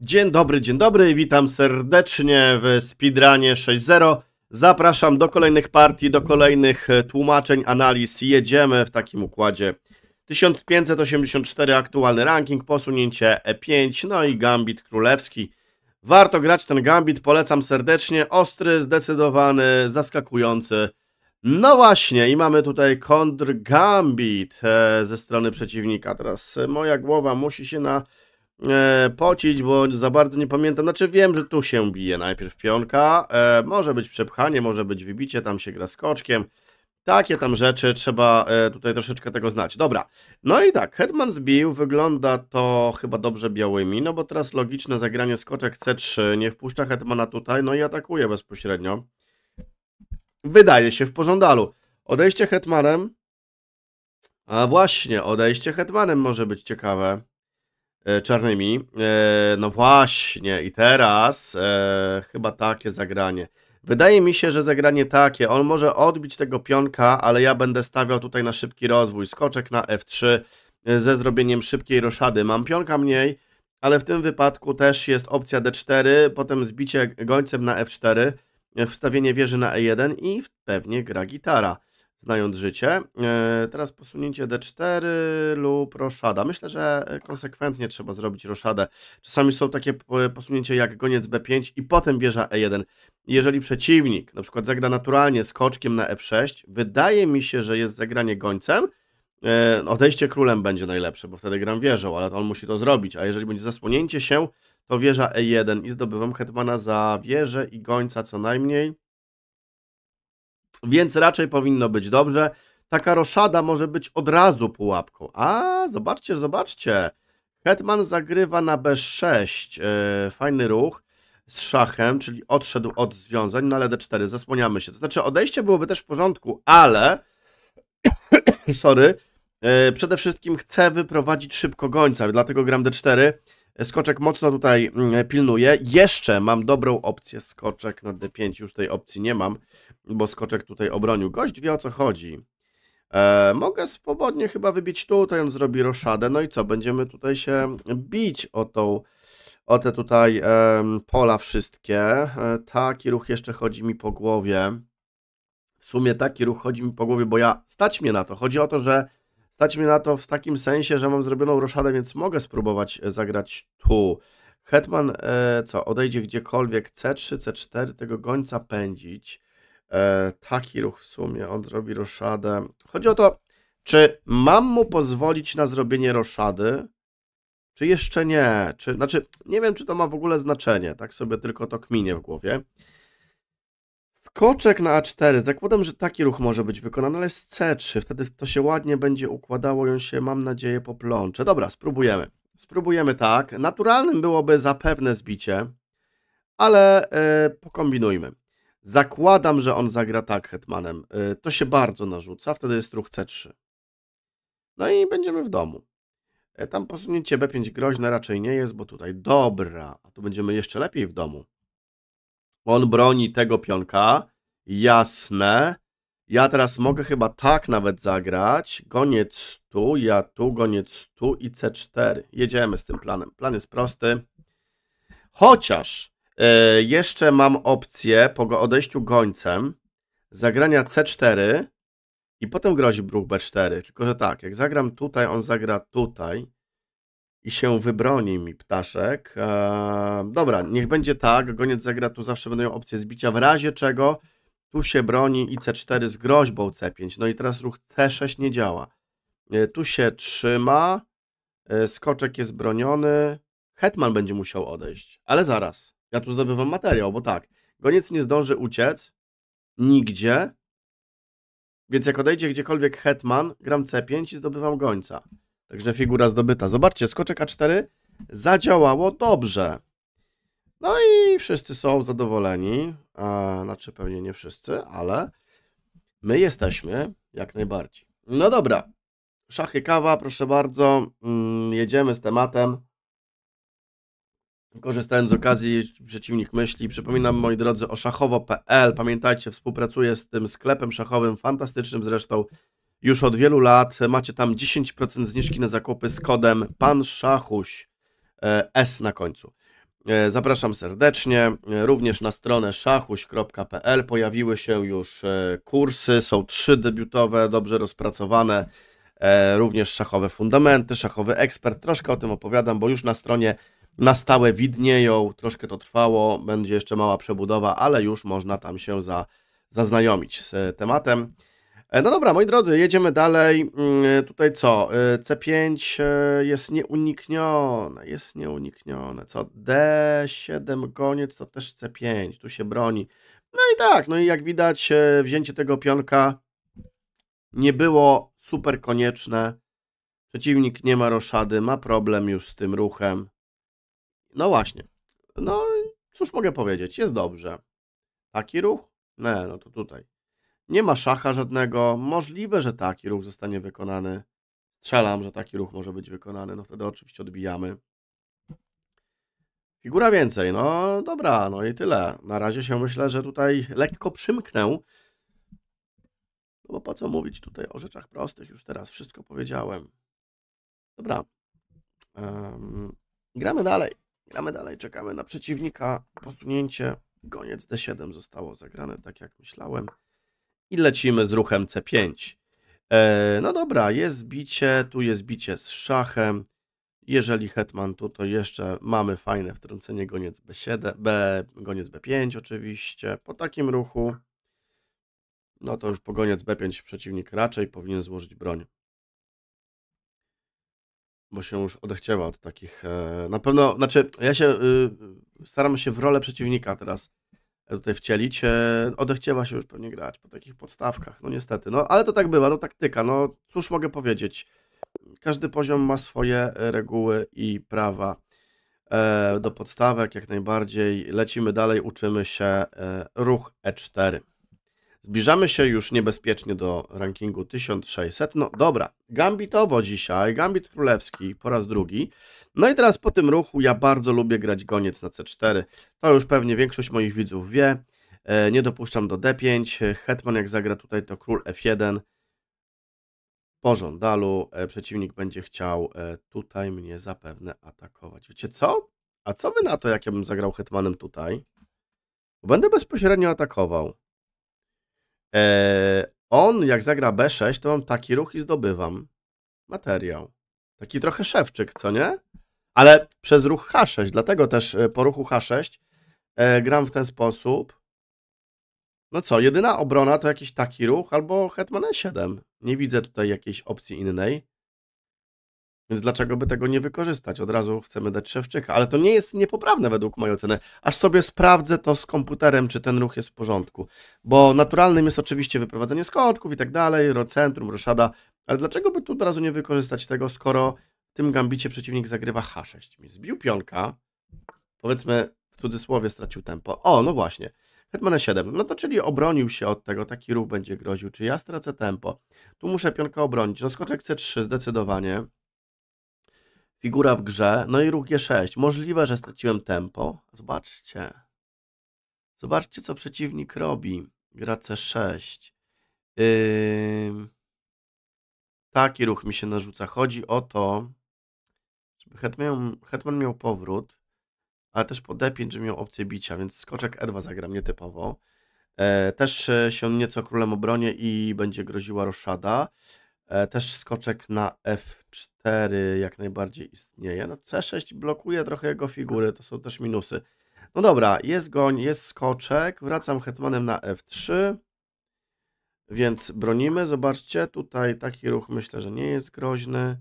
Dzień dobry, dzień dobry, witam serdecznie w Speedrunie 6.0. Zapraszam do kolejnych partii, do kolejnych e, tłumaczeń, analiz. Jedziemy w takim układzie. 1584 aktualny ranking, posunięcie E5, no i gambit królewski. Warto grać ten gambit, polecam serdecznie. Ostry, zdecydowany, zaskakujący. No właśnie, i mamy tutaj kontr gambit e, ze strony przeciwnika. Teraz e, moja głowa musi się na e, pocić, bo za bardzo nie pamiętam. Znaczy wiem, że tu się bije najpierw pionka. E, może być przepchanie, może być wybicie, tam się gra skoczkiem. Takie tam rzeczy, trzeba e, tutaj troszeczkę tego znać. Dobra, no i tak, Hetman zbił, wygląda to chyba dobrze białymi, no bo teraz logiczne zagranie skoczek C3, nie wpuszcza Hetmana tutaj, no i atakuje bezpośrednio. Wydaje się w pożądalu. Odejście Hetmanem, a właśnie, odejście Hetmanem może być ciekawe. E, czarnymi. E, no właśnie, i teraz e, chyba takie zagranie. Wydaje mi się, że zagranie takie, on może odbić tego pionka, ale ja będę stawiał tutaj na szybki rozwój. Skoczek na F3 ze zrobieniem szybkiej roszady. Mam pionka mniej, ale w tym wypadku też jest opcja D4, potem zbicie gońcem na F4, wstawienie wieży na E1 i pewnie gra gitara znając życie. E, teraz posunięcie D4 lub roszada. Myślę, że konsekwentnie trzeba zrobić roszadę. Czasami są takie e, posunięcie jak goniec B5 i potem wieża E1. Jeżeli przeciwnik na przykład zagra naturalnie skoczkiem na F6, wydaje mi się, że jest zagranie gońcem, e, odejście królem będzie najlepsze, bo wtedy gram wieżą, ale to on musi to zrobić, a jeżeli będzie zasłonięcie się, to wieża E1 i zdobywam hetmana za wieżę i gońca co najmniej. Więc raczej powinno być dobrze. Taka roszada może być od razu pułapką. A, zobaczcie, zobaczcie. Hetman zagrywa na B6. E, fajny ruch z szachem, czyli odszedł od związań, no ale D4, zasłaniamy się. To znaczy odejście byłoby też w porządku, ale sorry, e, przede wszystkim chcę wyprowadzić szybko gońca, dlatego gram D4, Skoczek mocno tutaj mm, pilnuje. Jeszcze mam dobrą opcję. Skoczek na D5 już tej opcji nie mam, bo skoczek tutaj obronił. Gość wie o co chodzi. E, mogę swobodnie chyba wybić tutaj, on zrobi roszadę. No i co, będziemy tutaj się bić o tą, o te tutaj e, pola wszystkie. E, taki ruch jeszcze chodzi mi po głowie. W sumie taki ruch chodzi mi po głowie, bo ja stać mnie na to. Chodzi o to, że Stać mi na to w takim sensie, że mam zrobioną roszadę, więc mogę spróbować e, zagrać tu. Hetman, e, co, odejdzie gdziekolwiek C3, C4, tego gońca pędzić. E, taki ruch w sumie, on zrobi roszadę. Chodzi o to, czy mam mu pozwolić na zrobienie roszady, czy jeszcze nie? Czy, znaczy, nie wiem, czy to ma w ogóle znaczenie, tak sobie tylko to kminie w głowie. Skoczek na A4. Zakładam, że taki ruch może być wykonany, ale z C3. Wtedy to się ładnie będzie układało i on się, mam nadzieję, poplącze. Dobra, spróbujemy. Spróbujemy tak. Naturalnym byłoby zapewne zbicie, ale e, pokombinujmy. Zakładam, że on zagra tak hetmanem. E, to się bardzo narzuca, wtedy jest ruch C3. No i będziemy w domu. E, tam posunięcie B5 groźne raczej nie jest, bo tutaj dobra, a tu będziemy jeszcze lepiej w domu. On broni tego pionka. Jasne. Ja teraz mogę chyba tak nawet zagrać. Goniec tu, ja tu, goniec tu i C4. Jedziemy z tym planem. Plan jest prosty. Chociaż e, jeszcze mam opcję po odejściu gońcem zagrania C4 i potem grozi bruk B4. Tylko, że tak, jak zagram tutaj, on zagra tutaj i się wybroni mi ptaszek. Eee, dobra, niech będzie tak. Goniec zagra, tu zawsze będą opcje zbicia, w razie czego tu się broni i C4 z groźbą C5. No i teraz ruch C6 nie działa. Eee, tu się trzyma, eee, skoczek jest broniony, hetman będzie musiał odejść. Ale zaraz, ja tu zdobywam materiał, bo tak, goniec nie zdąży uciec nigdzie, więc jak odejdzie gdziekolwiek hetman, gram C5 i zdobywam gońca. Także figura zdobyta. Zobaczcie, skoczek A4 zadziałało dobrze. No i wszyscy są zadowoleni. A, znaczy pewnie nie wszyscy, ale my jesteśmy jak najbardziej. No dobra. Szachy kawa, proszę bardzo. Mm, jedziemy z tematem. Korzystając z okazji, przeciwnik myśli. Przypominam, moi drodzy, o szachowo.pl. Pamiętajcie, współpracuję z tym sklepem szachowym, fantastycznym zresztą już od wielu lat. Macie tam 10% zniżki na zakupy z kodem Pan Szachuś e, S na końcu. E, zapraszam serdecznie. E, również na stronę szachuś.pl pojawiły się już kursy. Są trzy debiutowe, dobrze rozpracowane. Również szachowe fundamenty, szachowy ekspert. Troszkę o tym opowiadam, bo już na stronie na stałe widnieją. Troszkę to trwało, będzie jeszcze mała przebudowa, ale już można tam się za, zaznajomić z tematem. E, no dobra, moi drodzy, jedziemy dalej. Mm, e, tutaj co? E, C5 jest nieuniknione, jest nieuniknione. Co? D7 koniec to też C5, tu się broni. No i tak, no i jak widać wzięcie tego pionka nie było super konieczne. Przeciwnik nie ma roszady, ma problem już z tym ruchem. No właśnie. No cóż mogę powiedzieć, jest dobrze. Taki ruch? Nie, no to tutaj. Nie ma szacha żadnego. Możliwe, że taki ruch zostanie wykonany. Strzelam, że taki ruch może być wykonany. No wtedy oczywiście odbijamy. Figura więcej. No dobra, no i tyle. Na razie się myślę, że tutaj lekko przymknę. No bo po co mówić tutaj o rzeczach prostych? Już teraz wszystko powiedziałem. Dobra. Um, gramy dalej. Gramy dalej, czekamy na przeciwnika. Posunięcie. Goniec D7 zostało zagrane tak jak myślałem i lecimy z ruchem C5. E, no dobra, jest bicie, tu jest bicie z szachem. Jeżeli hetman tu, to jeszcze mamy fajne wtrącenie goniec B7, B, goniec B5 oczywiście. Po takim ruchu, no to już po goniec B5 przeciwnik raczej powinien złożyć broń. Bo się już odechciała od takich... E, na pewno, znaczy ja się... Y, staram się w rolę przeciwnika teraz tutaj wcielić. Odechciała się już pewnie grać po takich podstawkach, no niestety. No ale to tak bywa, no taktyka, no cóż mogę powiedzieć. Każdy poziom ma swoje e, reguły i prawa e, do podstawek, jak najbardziej. Lecimy dalej, uczymy się e, ruch E4. Zbliżamy się już niebezpiecznie do rankingu 1600. No dobra, gambitowo dzisiaj, gambit królewski po raz drugi. No i teraz po tym ruchu ja bardzo lubię grać goniec na c4. To już pewnie większość moich widzów wie. E, nie dopuszczam do d5. Hetman jak zagra tutaj to król f1. Po żądalu e, przeciwnik będzie chciał e, tutaj mnie zapewne atakować. Wiecie co? A co wy na to, jak ja bym zagrał hetmanem tutaj? będę bezpośrednio atakował. Eee, on jak zagra B6, to mam taki ruch i zdobywam materiał. Taki trochę szewczyk, co nie? Ale przez ruch H6, dlatego też e, po ruchu H6 e, gram w ten sposób. No co, jedyna obrona to jakiś taki ruch albo hetman E7. Nie widzę tutaj jakiejś opcji innej. Więc dlaczego by tego nie wykorzystać? Od razu chcemy dać Szewczyka, ale to nie jest niepoprawne według mojej oceny. Aż sobie sprawdzę to z komputerem, czy ten ruch jest w porządku. Bo naturalnym jest oczywiście wyprowadzenie skoczków i tak dalej, centrum, roszada, ale dlaczego by tu od razu nie wykorzystać tego, skoro w tym gambicie przeciwnik zagrywa H6? Zbił pionka, powiedzmy w cudzysłowie stracił tempo. O, no właśnie. Hetman 7 No to czyli obronił się od tego, taki ruch będzie groził. Czy ja stracę tempo? Tu muszę pionka obronić. No skoczek C3 zdecydowanie figura w grze, no i ruch G6. Możliwe, że straciłem tempo. Zobaczcie. Zobaczcie, co przeciwnik robi. Gra C6. Yy... Taki ruch mi się narzuca. Chodzi o to, żeby Hetman, Hetman miał powrót, ale też po D5, żeby miał opcję bicia, więc skoczek E2 zagram nietypowo. E, też się nieco królem obronie i będzie groziła roszada. E, też skoczek na F4 jak najbardziej istnieje. No C6 blokuje trochę jego figury, to są też minusy. No dobra, jest goń, jest skoczek. Wracam hetmanem na F3. Więc bronimy. Zobaczcie, tutaj taki ruch myślę, że nie jest groźny.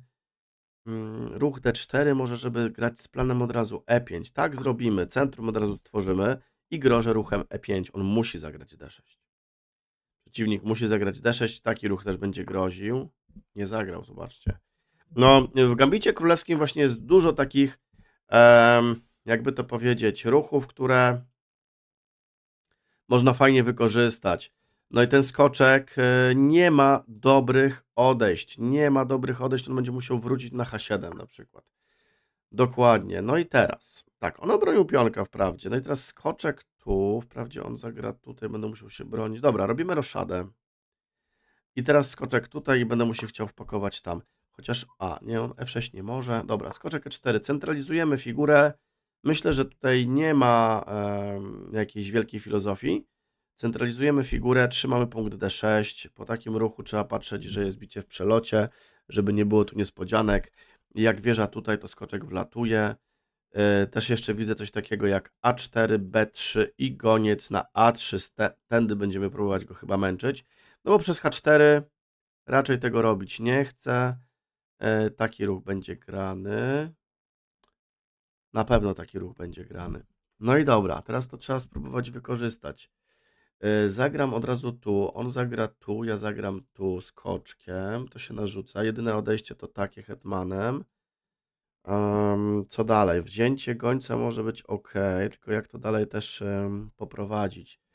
Mm, ruch D4 może, żeby grać z planem od razu E5. Tak zrobimy. Centrum od razu tworzymy i grożę ruchem E5. On musi zagrać D6. Przeciwnik musi zagrać D6. Taki ruch też będzie groził nie zagrał, zobaczcie. No, w Gambicie Królewskim właśnie jest dużo takich, jakby to powiedzieć, ruchów, które można fajnie wykorzystać. No i ten skoczek e, nie ma dobrych odejść. Nie ma dobrych odejść, on będzie musiał wrócić na H7 na przykład. Dokładnie. No i teraz. Tak, on obronił pionka wprawdzie. No i teraz skoczek tu. Wprawdzie on zagra tutaj, będę musiał się bronić. Dobra, robimy roszadę. I teraz skoczek tutaj i będę mu się chciał wpakować tam. Chociaż A, nie, on F6 nie może. Dobra, skoczek E4. Centralizujemy figurę. Myślę, że tutaj nie ma e, jakiejś wielkiej filozofii. Centralizujemy figurę, trzymamy punkt D6. Po takim ruchu trzeba patrzeć, że jest bicie w przelocie, żeby nie było tu niespodzianek. Jak wieża tutaj, to skoczek wlatuje. E, też jeszcze widzę coś takiego jak A4, B3 i goniec na A3. Tędy będziemy próbować go chyba męczyć. No bo przez H4 raczej tego robić nie chcę. E, taki ruch będzie grany. Na pewno taki ruch będzie grany. No i dobra, teraz to trzeba spróbować wykorzystać. E, zagram od razu tu, on zagra tu, ja zagram tu z koczkiem. To się narzuca. Jedyne odejście to takie hetmanem. Um, co dalej? Wzięcie gońca może być ok, tylko jak to dalej też um, poprowadzić?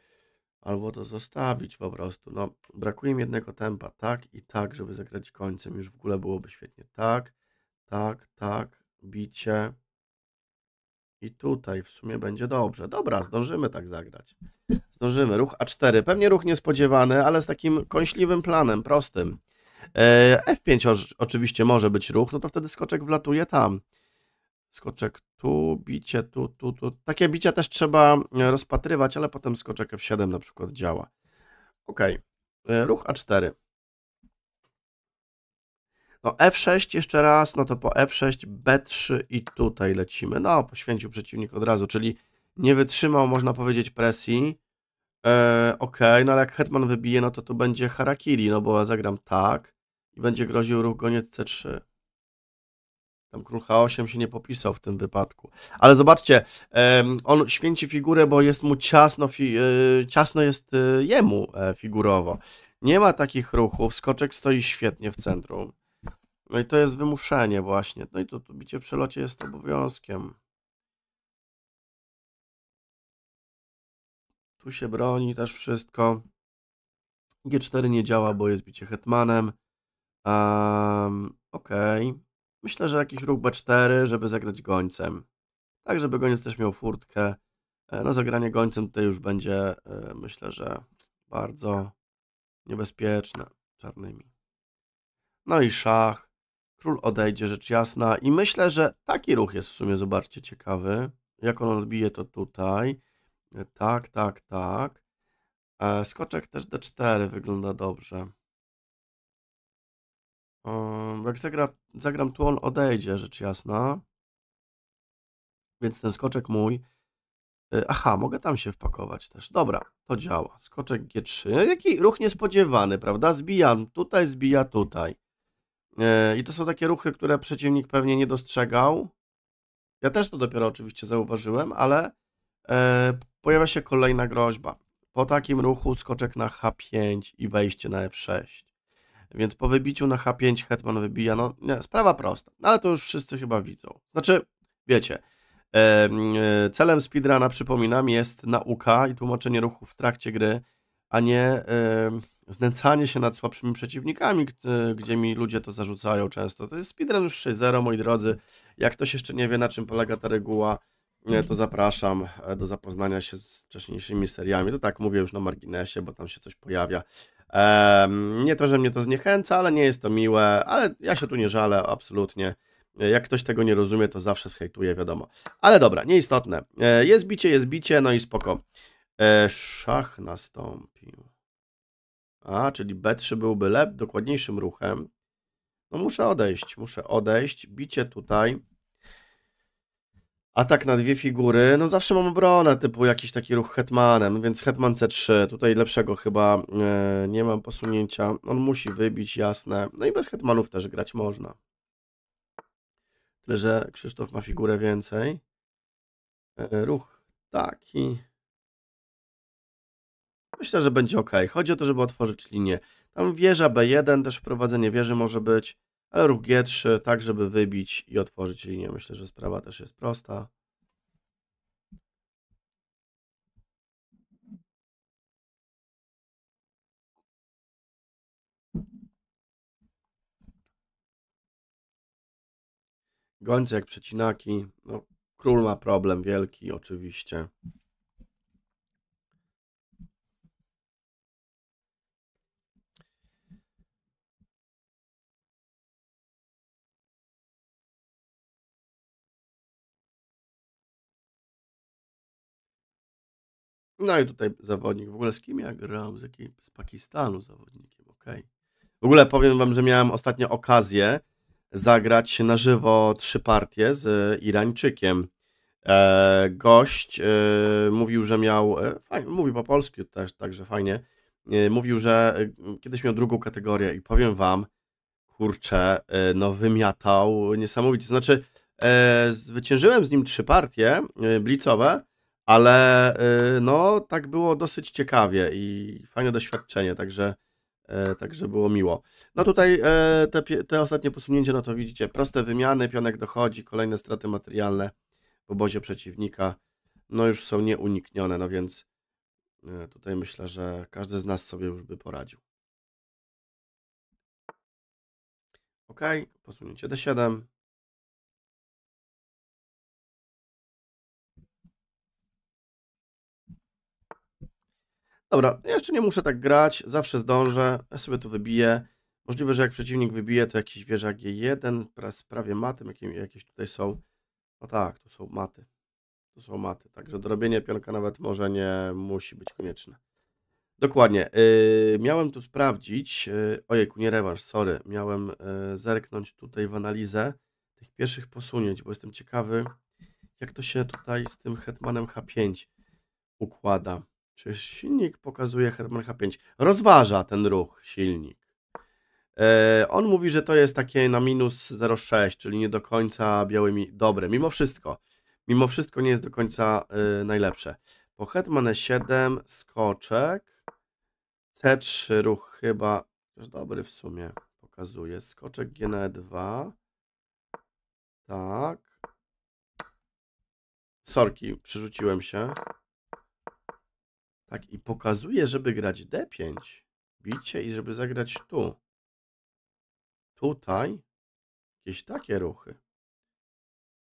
albo to zostawić po prostu. No, brakuje mi jednego tempa, tak i tak, żeby zagrać końcem, już w ogóle byłoby świetnie. Tak, tak, tak, bicie. I tutaj w sumie będzie dobrze. Dobra, zdążymy tak zagrać. Zdążymy. Ruch A4. Pewnie ruch niespodziewany, ale z takim kąśliwym planem, prostym. E, F5 oczywiście może być ruch, no to wtedy skoczek wlatuje tam skoczek tu, bicie tu, tu, tu. Takie bicia też trzeba e, rozpatrywać, ale potem skoczek F7 na przykład działa. Ok, e, ruch A4. No F6 jeszcze raz, no to po F6, B3 i tutaj lecimy. No, poświęcił przeciwnik od razu, czyli nie wytrzymał, można powiedzieć, presji. E, ok, no ale jak hetman wybije, no to tu będzie harakiri, no bo ja zagram tak i będzie groził ruch goniec C3. Tam król H8 się nie popisał w tym wypadku. Ale zobaczcie, on święci figurę, bo jest mu ciasno, e, ciasno jest e, jemu e, figurowo. Nie ma takich ruchów, skoczek stoi świetnie w centrum. No i to jest wymuszenie właśnie. No i to, to bicie w przelocie jest obowiązkiem. Tu się broni też wszystko. G4 nie działa, bo jest bicie hetmanem. Um, Okej. Okay. Myślę, że jakiś ruch B4, żeby zagrać gońcem. Tak, żeby goniec też miał furtkę. E, no zagranie gońcem tutaj już będzie, e, myślę, że bardzo niebezpieczne czarnymi. No i szach. Król odejdzie, rzecz jasna. I myślę, że taki ruch jest w sumie, zobaczcie, ciekawy. Jak on odbije to tutaj. E, tak, tak, tak. Skoczek też D4 wygląda dobrze. Um, jak zagra, zagram tu, on odejdzie, rzecz jasna. Więc ten skoczek mój... E, aha, mogę tam się wpakować też. Dobra, to działa. Skoczek G3. Jaki ruch niespodziewany, prawda? Zbijam tutaj, zbija tutaj. E, I to są takie ruchy, które przeciwnik pewnie nie dostrzegał. Ja też to dopiero oczywiście zauważyłem, ale e, pojawia się kolejna groźba. Po takim ruchu skoczek na H5 i wejście na F6. Więc po wybiciu na H5 hetman wybija. No, nie, sprawa prosta, ale to już wszyscy chyba widzą. Znaczy, wiecie, e, celem speedruna, przypominam, jest nauka i tłumaczenie ruchu w trakcie gry, a nie e, znęcanie się nad słabszymi przeciwnikami, e, gdzie mi ludzie to zarzucają często. To jest speedrun już 6.0, moi drodzy. Jak ktoś jeszcze nie wie, na czym polega ta reguła, e, to zapraszam e, do zapoznania się z wcześniejszymi seriami. To tak mówię już na marginesie, bo tam się coś pojawia. Nie to, że mnie to zniechęca, ale nie jest to miłe, ale ja się tu nie żalę, absolutnie. Jak ktoś tego nie rozumie, to zawsze zhejtuje, wiadomo. Ale dobra, nieistotne. E, jest bicie, jest bicie, no i spoko. E, szach nastąpił. A, czyli B3 byłby lep, dokładniejszym ruchem. No muszę odejść, muszę odejść. Bicie tutaj atak na dwie figury, no zawsze mam obronę, typu jakiś taki ruch hetmanem, więc hetman c3, tutaj lepszego chyba e, nie mam posunięcia, on musi wybić, jasne, no i bez hetmanów też grać można. Tyle, że Krzysztof ma figurę więcej. E, ruch taki. Myślę, że będzie ok. Chodzi o to, żeby otworzyć linię. Tam wieża B1, też wprowadzenie wieży może być ale ruch G3, tak żeby wybić i otworzyć linię. Myślę, że sprawa też jest prosta. Gońce jak przecinaki. No, król ma problem wielki, oczywiście. No i tutaj zawodnik. W ogóle z kim ja grałem? Z, jakiej, z Pakistanu zawodnikiem, okej. Okay. W ogóle powiem wam, że miałem ostatnio okazję zagrać na żywo trzy partie z e, Irańczykiem. E, gość e, mówił, że miał, e, fajnie, mówi po polsku też, także fajnie, e, mówił, że e, kiedyś miał drugą kategorię i powiem wam, kurczę, no wymiatał niesamowicie. Znaczy, zwyciężyłem z nim trzy partie blicowe, ale y, no, tak było dosyć ciekawie i fajne doświadczenie, także, e, także było miło. No tutaj e, te, te ostatnie posunięcie, no to widzicie, proste wymiany, pionek dochodzi, kolejne straty materialne w obozie przeciwnika, no już są nieuniknione, no więc e, tutaj myślę, że każdy z nas sobie już by poradził. OK, posunięcie D7. Dobra, ja jeszcze nie muszę tak grać, zawsze zdążę, ja sobie to wybiję. Możliwe, że jak przeciwnik wybije, to jakiś wieża G1, prawie matem, jakieś tutaj są. No tak, tu są maty. Tu są maty, także dorobienie pionka nawet może nie musi być konieczne. Dokładnie. Yy, miałem tu sprawdzić, yy, ojejku, nie rewanż, sorry. Miałem yy, zerknąć tutaj w analizę tych pierwszych posunięć, bo jestem ciekawy, jak to się tutaj z tym hetmanem H5 układa. Czy silnik pokazuje Hetman H5? Rozważa ten ruch silnik. E, on mówi, że to jest takie na minus 0,6, czyli nie do końca białymi dobre. Mimo wszystko. Mimo wszystko nie jest do końca e, najlepsze. Po Hetman E7 skoczek. C3 ruch chyba też dobry w sumie pokazuje. Skoczek Gene 2 Tak. Sorki, przerzuciłem się. Tak, i pokazuje, żeby grać D5, bicie i żeby zagrać tu. Tutaj. Jakieś takie ruchy.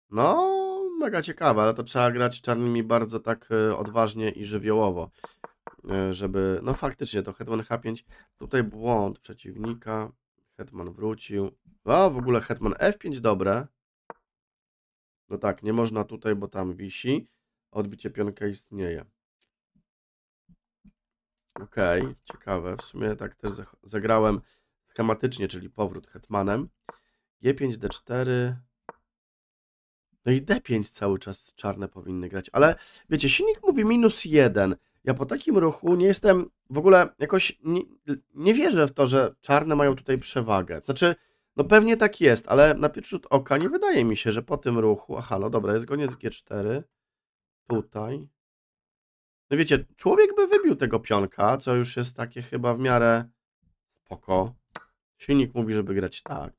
No, mega ciekawe, ale to trzeba grać czarnymi bardzo tak e, odważnie i żywiołowo, e, żeby... No faktycznie, to Hetman H5, tutaj błąd przeciwnika, Hetman wrócił. A w ogóle Hetman F5 dobre. No tak, nie można tutaj, bo tam wisi. Odbicie pionka istnieje. Okej, okay, ciekawe. W sumie tak też zagrałem schematycznie, czyli powrót hetmanem. G5, D4. No i D5 cały czas czarne powinny grać. Ale wiecie, silnik mówi minus jeden. Ja po takim ruchu nie jestem w ogóle jakoś. Nie, nie wierzę w to, że czarne mają tutaj przewagę. Znaczy, no pewnie tak jest, ale na pierwszy rzut oka nie wydaje mi się, że po tym ruchu. Aha, no dobra, jest goniec G4. Tutaj. No wiecie, człowiek by wybił tego pionka, co już jest takie chyba w miarę spoko. Silnik mówi, żeby grać tak.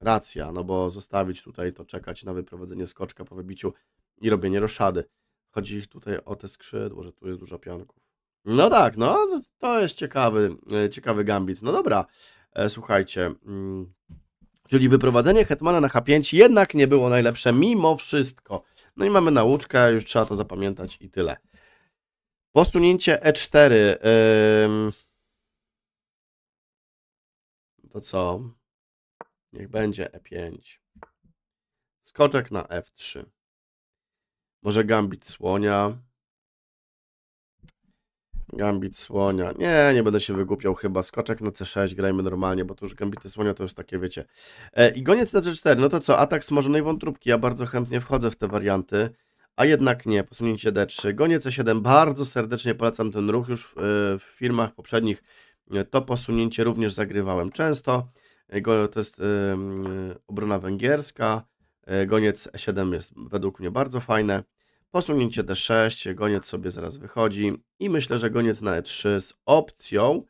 Racja, no bo zostawić tutaj to czekać na wyprowadzenie skoczka po wybiciu i robienie roszady. Chodzi tutaj o te skrzydło, że tu jest dużo pionków. No tak, no to jest ciekawy, e, ciekawy gambit. No dobra, e, słuchajcie. Mm, czyli wyprowadzenie Hetmana na H5 jednak nie było najlepsze mimo wszystko. No i mamy nauczkę, już trzeba to zapamiętać i tyle. Posunięcie E4. To co? Niech będzie E5. Skoczek na F3. Może gambit słonia. Gambit słonia. Nie, nie będę się wygłupiał chyba. Skoczek na C6, grajmy normalnie, bo to już gambity słonia to już takie, wiecie. E, I goniec na C4, no to co? Atak smażonej wątróbki. Ja bardzo chętnie wchodzę w te warianty a jednak nie, posunięcie D3. Goniec C7, bardzo serdecznie polecam ten ruch już w, e, w filmach poprzednich. E, to posunięcie również zagrywałem często. E, to jest obrona węgierska. Goniec E7 jest według mnie bardzo fajne. Posunięcie D6, goniec sobie zaraz wychodzi i myślę, że goniec na E3 z opcją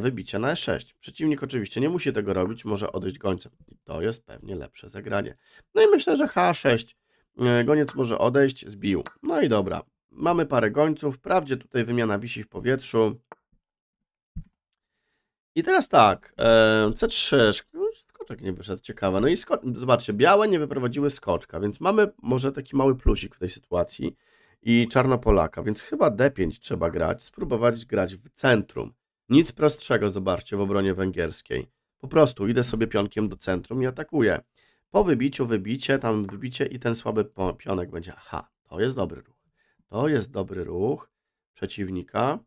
wybicia na E6. Przeciwnik oczywiście nie musi tego robić, może odejść gońcem. I to jest pewnie lepsze zagranie. No i myślę, że H6 E, goniec może odejść, zbił. No i dobra. Mamy parę gońców. Wprawdzie tutaj wymiana wisi w powietrzu. I teraz tak. E, C3. No, skoczek nie wyszedł. Ciekawe. No i zobaczcie, białe nie wyprowadziły skoczka, więc mamy może taki mały plusik w tej sytuacji. I czarnopolaka, więc chyba D5 trzeba grać. Spróbować grać w centrum. Nic prostszego, zobaczcie, w obronie węgierskiej. Po prostu idę sobie pionkiem do centrum i atakuję. Po wybiciu, wybicie, tam wybicie i ten słaby pionek będzie, aha, to jest dobry ruch. To jest dobry ruch przeciwnika.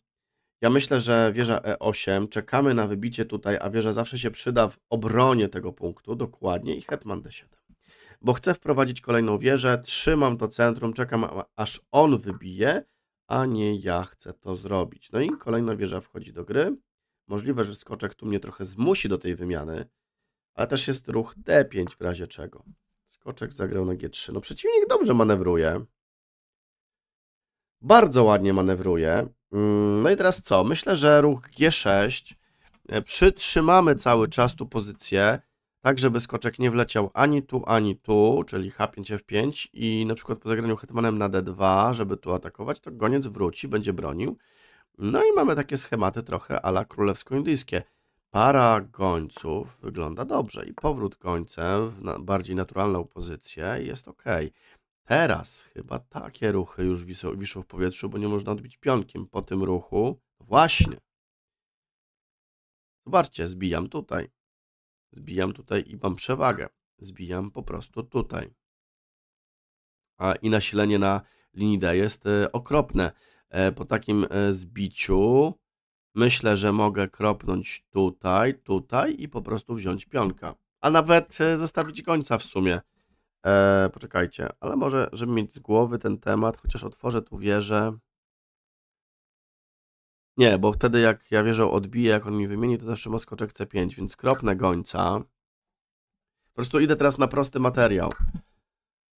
Ja myślę, że wieża E8, czekamy na wybicie tutaj, a wieża zawsze się przyda w obronie tego punktu, dokładnie, i hetman D7. Bo chcę wprowadzić kolejną wieżę, trzymam to centrum, czekam aż on wybije, a nie ja chcę to zrobić. No i kolejna wieża wchodzi do gry. Możliwe, że skoczek tu mnie trochę zmusi do tej wymiany, ale też jest ruch D5 w razie czego. Skoczek zagrał na G3. No przeciwnik dobrze manewruje. Bardzo ładnie manewruje. Mm, no i teraz co? Myślę, że ruch G6 e, przytrzymamy cały czas tu pozycję, tak żeby skoczek nie wleciał ani tu, ani tu, czyli H5, F5 i na przykład po zagraniu hetmanem na D2, żeby tu atakować, to goniec wróci, będzie bronił. No i mamy takie schematy trochę ala królewsko-indyjskie para gońców wygląda dobrze i powrót końcem w bardziej naturalną pozycję jest ok. Teraz chyba takie ruchy już wiszą, wiszą w powietrzu, bo nie można odbić pionkiem po tym ruchu. Właśnie. Zobaczcie, zbijam tutaj. Zbijam tutaj i mam przewagę. Zbijam po prostu tutaj. A i nasilenie na linii D jest e, okropne. E, po takim e, zbiciu Myślę, że mogę kropnąć tutaj, tutaj i po prostu wziąć pionka. A nawet e, zostawić końca w sumie. Eee, poczekajcie, ale może, żeby mieć z głowy ten temat, chociaż otworzę tu wieżę. Nie, bo wtedy jak ja wieżę odbiję, jak on mi wymieni, to zawsze moskoczek C5, więc kropnę gońca. Po prostu idę teraz na prosty materiał.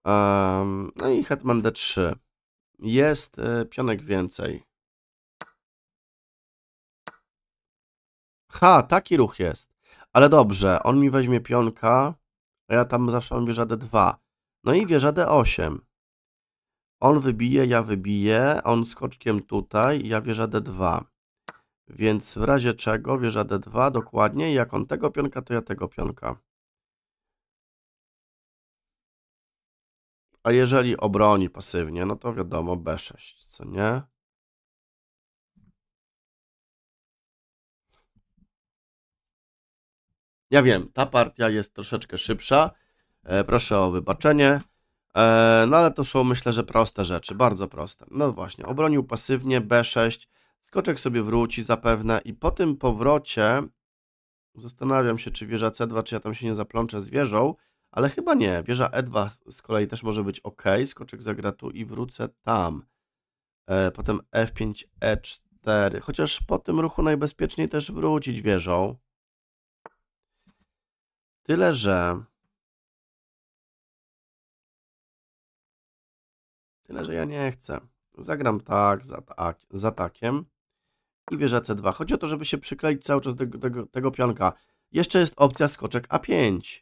Um, no i hetman D3. Jest y, pionek więcej. Ha, taki ruch jest. Ale dobrze, on mi weźmie pionka, a ja tam zawsze mam wieża d2. No i wieża d8. On wybije, ja wybiję, on skoczkiem tutaj, ja wieża d2. Więc w razie czego wieża d2 dokładnie, jak on tego pionka, to ja tego pionka. A jeżeli obroni pasywnie, no to wiadomo b6, co nie? Ja wiem, ta partia jest troszeczkę szybsza. E, proszę o wybaczenie. E, no ale to są myślę, że proste rzeczy, bardzo proste. No właśnie, obronił pasywnie B6, skoczek sobie wróci zapewne i po tym powrocie zastanawiam się, czy wieża C2, czy ja tam się nie zaplączę z wieżą, ale chyba nie. Wieża E2 z kolei też może być ok, skoczek zagra tu i wrócę tam. E, potem F5, E4, chociaż po tym ruchu najbezpieczniej też wrócić wieżą. Tyle, że. Tyle, że ja nie chcę. Zagram tak, za, tak, za takiem i wieża C2. Chodzi o to, żeby się przykleić cały czas do, tego, tego pionka. Jeszcze jest opcja skoczek A5.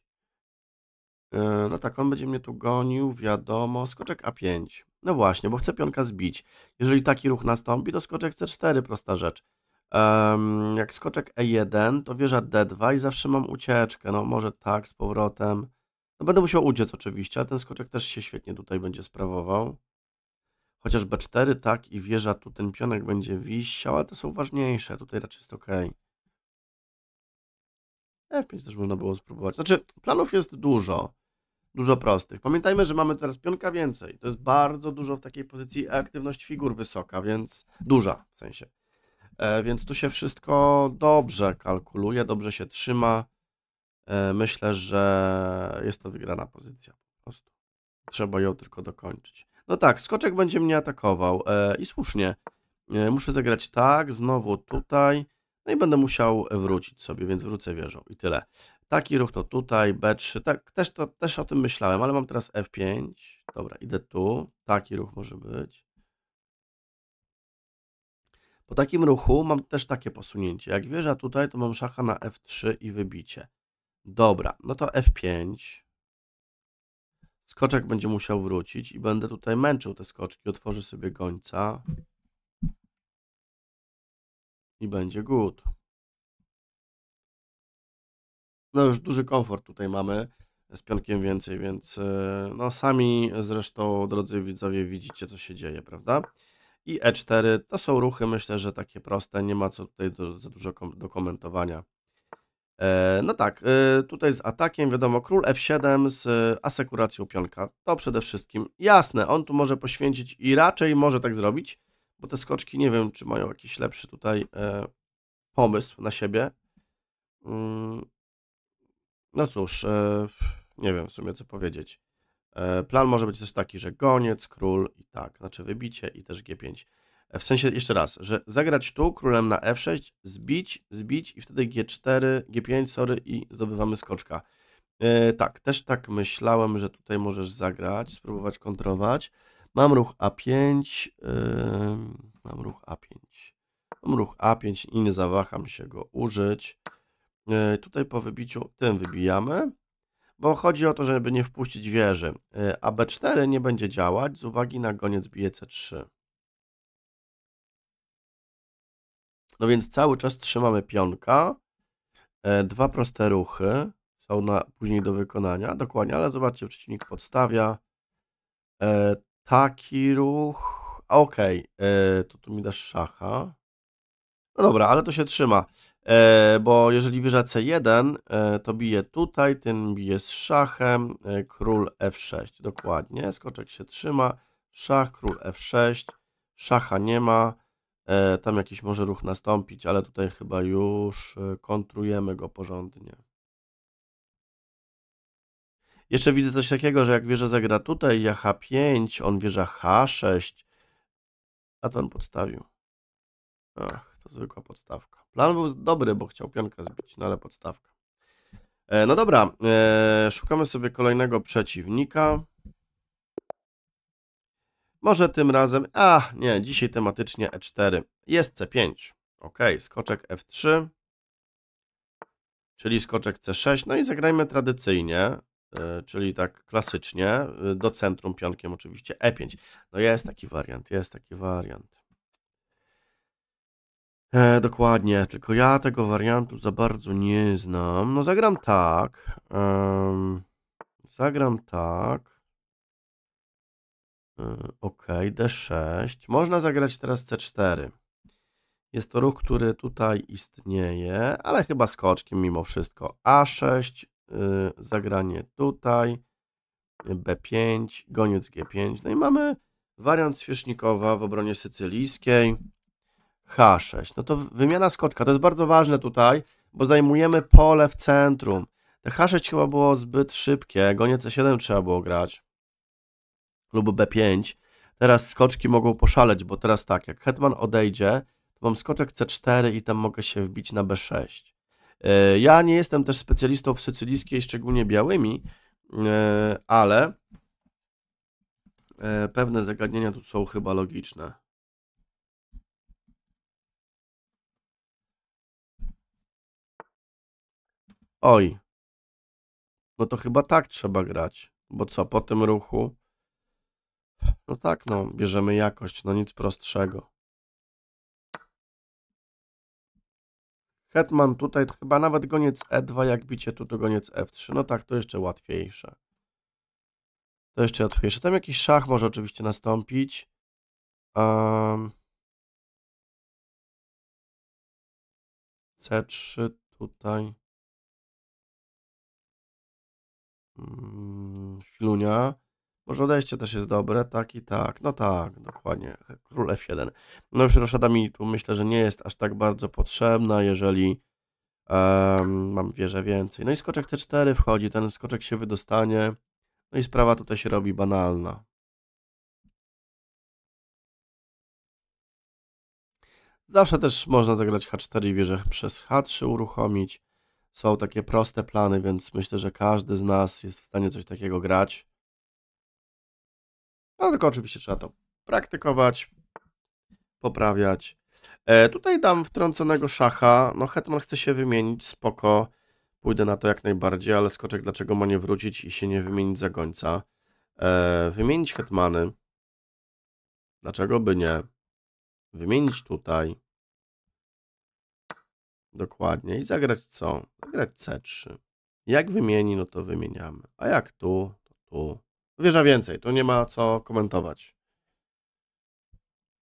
E, no tak, on będzie mnie tu gonił, wiadomo. Skoczek A5. No właśnie, bo chcę pionka zbić. Jeżeli taki ruch nastąpi, to skoczek C4, prosta rzecz. Um, jak skoczek E1, to wieża D2 i zawsze mam ucieczkę. No może tak, z powrotem. No będę musiał uciec oczywiście, a ten skoczek też się świetnie tutaj będzie sprawował. Chociaż B4, tak, i wieża, tu ten pionek będzie wisiał, ale to są ważniejsze. Tutaj raczej jest ok. F5 też można było spróbować. Znaczy, planów jest dużo. Dużo prostych. Pamiętajmy, że mamy teraz pionka więcej. To jest bardzo dużo w takiej pozycji e aktywność figur wysoka, więc duża w sensie. E, więc tu się wszystko dobrze kalkuluje, dobrze się trzyma. E, myślę, że jest to wygrana pozycja po prostu. Trzeba ją tylko dokończyć. No tak, skoczek będzie mnie atakował e, i słusznie. Muszę zagrać tak, znowu tutaj. No i będę musiał wrócić sobie, więc wrócę wieżą i tyle. Taki ruch to tutaj, B3, tak, też, to, też o tym myślałem, ale mam teraz F5. Dobra, idę tu, taki ruch może być. Po takim ruchu mam też takie posunięcie. Jak wieża tutaj, to mam szacha na f3 i wybicie. Dobra, no to f5. Skoczek będzie musiał wrócić i będę tutaj męczył te skoczki. Otworzę sobie gońca. I będzie good. No już duży komfort tutaj mamy z pionkiem więcej, więc e, no sami zresztą drodzy widzowie widzicie co się dzieje, prawda? i E4. To są ruchy, myślę, że takie proste, nie ma co tutaj do, za dużo kom do komentowania. E, no tak, e, tutaj z atakiem, wiadomo, król F7 z asekuracją pionka. To przede wszystkim jasne, on tu może poświęcić i raczej może tak zrobić, bo te skoczki nie wiem, czy mają jakiś lepszy tutaj e, pomysł na siebie. Mm, no cóż, e, nie wiem w sumie co powiedzieć. E, plan może być też taki, że goniec, król i tak, znaczy wybicie i też G5. E, w sensie, jeszcze raz, że zagrać tu królem na F6, zbić, zbić i wtedy G4, G5, sorry i zdobywamy skoczka. Yy, tak, też tak myślałem, że tutaj możesz zagrać, spróbować kontrować. Mam ruch A5, yy, mam ruch A5, mam ruch A5 i nie zawaham się go użyć. Yy, tutaj po wybiciu tym wybijamy bo chodzi o to, żeby nie wpuścić wieży, y, a b4 nie będzie działać z uwagi na goniec bije c3. No więc cały czas trzymamy pionka, e, dwa proste ruchy są na, później do wykonania, dokładnie, ale zobaczcie, przeciwnik podstawia e, taki ruch, okej, okay, e, to tu mi dasz szacha, no dobra, ale to się trzyma. E, bo jeżeli wieża c1, e, to bije tutaj, ten bije z szachem, e, król f6, dokładnie, skoczek się trzyma, szach, król f6, szacha nie ma, tam jakiś może ruch nastąpić, ale tutaj chyba już kontrujemy go porządnie. Jeszcze widzę coś takiego, że jak wieża zagra tutaj, ja h5, on wieża h6, a to on podstawił. Ach, to zwykła podstawka. Plan był dobry, bo chciał pionkę zbić, no ale podstawka. E, no dobra, e, szukamy sobie kolejnego przeciwnika. Może tym razem, a nie, dzisiaj tematycznie E4. Jest C5. Ok, skoczek F3, czyli skoczek C6. No i zagrajmy tradycyjnie, e, czyli tak klasycznie, e, do centrum pionkiem oczywiście E5. No jest taki wariant, jest taki wariant. E, dokładnie, tylko ja tego wariantu za bardzo nie znam. No zagram tak. Um, zagram tak. E, ok, D6. Można zagrać teraz C4. Jest to ruch, który tutaj istnieje, ale chyba skoczkiem mimo wszystko. A6, y, zagranie tutaj, B5, goniec G5. No i mamy wariant świecznikowa w obronie sycylijskiej. H6. No to wymiana skoczka, to jest bardzo ważne tutaj, bo zajmujemy pole w centrum. Te H6 chyba było zbyt szybkie, gonie C7 trzeba było grać. Lub B5. Teraz skoczki mogą poszaleć, bo teraz tak, jak hetman odejdzie, to mam skoczek C4 i tam mogę się wbić na B6. E, ja nie jestem też specjalistą w sycylijskiej, szczególnie białymi, e, ale e, pewne zagadnienia tu są chyba logiczne. Oj. No to chyba tak trzeba grać. Bo co, po tym ruchu? No tak, no, bierzemy jakość, no nic prostszego. Hetman tutaj, chyba nawet goniec E2, jak bicie tu, to goniec F3. No tak, to jeszcze łatwiejsze. To jeszcze łatwiejsze. Tam jakiś szach może oczywiście nastąpić. Um, ehm. C3 tutaj. mm, Filunia. Może odejście też jest dobre, tak i tak. No tak, dokładnie. Król F1. No już roszada mi tu myślę, że nie jest aż tak bardzo potrzebna, jeżeli um, mam wieżę więcej. No i skoczek C4 wchodzi, ten skoczek się wydostanie. No i sprawa tutaj się robi banalna. Zawsze też można zagrać H4 i wieżę przez H3 uruchomić są takie proste plany, więc myślę, że każdy z nas jest w stanie coś takiego grać. No tylko oczywiście trzeba to praktykować, poprawiać. E, tutaj dam wtrąconego szacha. No Hetman chce się wymienić, spoko. Pójdę na to jak najbardziej, ale skoczek dlaczego ma nie wrócić i się nie wymienić za gońca? E, wymienić hetmany. Dlaczego by nie? Wymienić tutaj. Dokładnie. I zagrać co? Zagrać C3. Jak wymieni, no to wymieniamy. A jak tu, to tu. Wieża więcej, tu nie ma co komentować.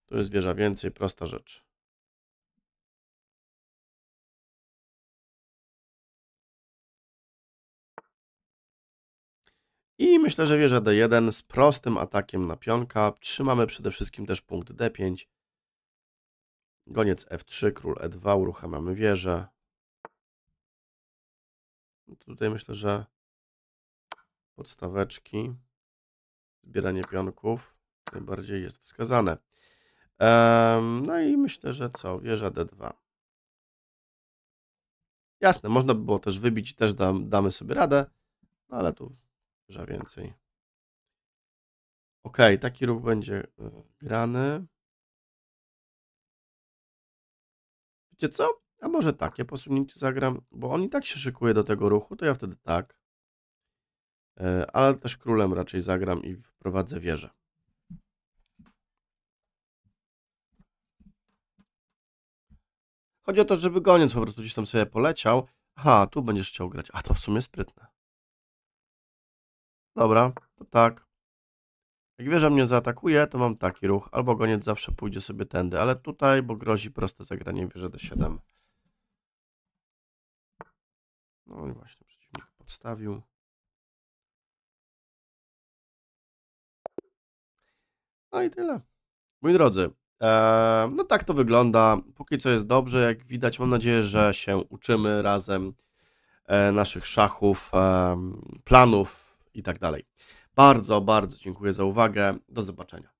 Tu jest wieża więcej, prosta rzecz. I myślę, że wieża D1 z prostym atakiem na pionka. Trzymamy przede wszystkim też punkt D5 Goniec F3, król E2, uruchamiamy wieżę. No tutaj myślę, że podstaweczki, zbieranie pionków najbardziej jest wskazane. No i myślę, że co? Wieża D2. Jasne, można by było też wybić, i też dam, damy sobie radę, no ale tu wieża więcej. Ok, taki ruch będzie e, grany. Wiecie co? A może tak, ja posunięcie zagram, bo on i tak się szykuje do tego ruchu, to ja wtedy tak. E, ale też królem raczej zagram i wprowadzę wieżę. Chodzi o to, żeby goniec po prostu gdzieś tam sobie poleciał. Aha, tu będziesz chciał grać. A to w sumie sprytne. Dobra, to tak. Jak wieża mnie zaatakuje, to mam taki ruch. Albo goniec zawsze pójdzie sobie tędy, ale tutaj, bo grozi proste zagranie wieży D7. No i właśnie przeciwnik podstawił. No i tyle. Moi drodzy, e, no tak to wygląda. Póki co jest dobrze, jak widać. Mam nadzieję, że się uczymy razem e, naszych szachów, e, planów i tak dalej. Bardzo, bardzo dziękuję za uwagę. Do zobaczenia.